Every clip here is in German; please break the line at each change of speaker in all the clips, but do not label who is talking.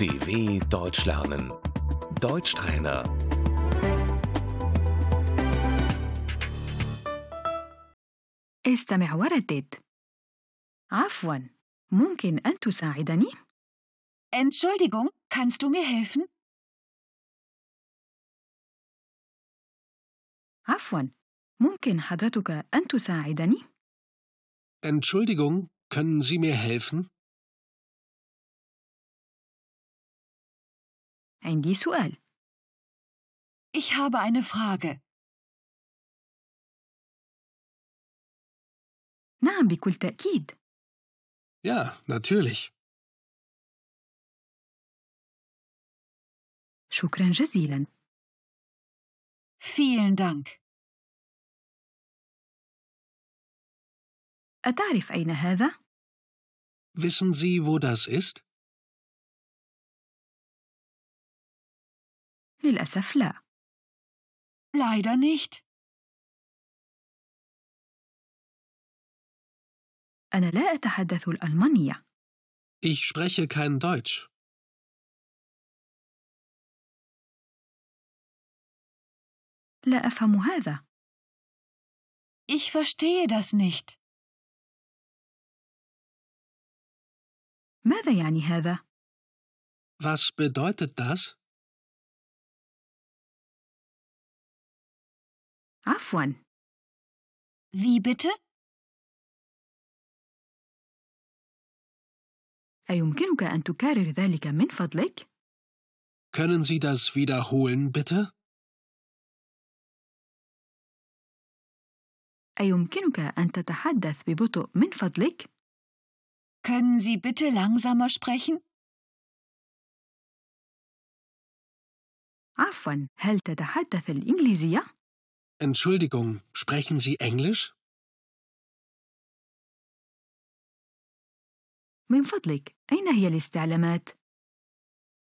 DW Deutsch lernen. Deutschtrainer. استمع وردد. عفوا، ممكن أن تساعدني؟ Entschuldigung, kannst du mir helfen? عفوا، ممكن حضرتك أن تساعدني؟ Entschuldigung, können Sie mir helfen? عندي سؤال. Ich habe eine Frage. نعم بكل تأكيد. Ja, natürlich. شكرا جزيلا. Vielen Dank. أتعرف أين هذا؟ Wissen Sie, wo das ist? للأسف لا. Leider nicht. أنا لا أتحدث الألمانية. Ich spreche kein Deutsch. لا أفهم هذا. Ich verstehe das nicht. ماذا يعني هذا؟ Was bedeutet das? عفوا Wie bitte? أيمكنك أن تكرر ذلك من فضلك؟ Können Sie das wiederholen bitte? أيمكنك أن تتحدث ببطء من فضلك؟ Können Sie bitte langsamer sprechen? عفوا، هل تتحدث الإنجليزية؟ Entschuldigung, sprechen Sie Englisch? من فضلك أين هي الاستعلامات؟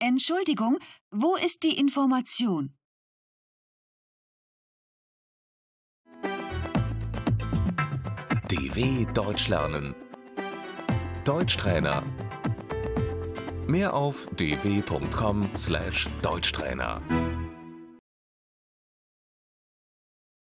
Entschuldigung, wo ist die Information? DW Deutsch lernen. Deutschtrainer. Mehr auf dw.com/deutschtrainer.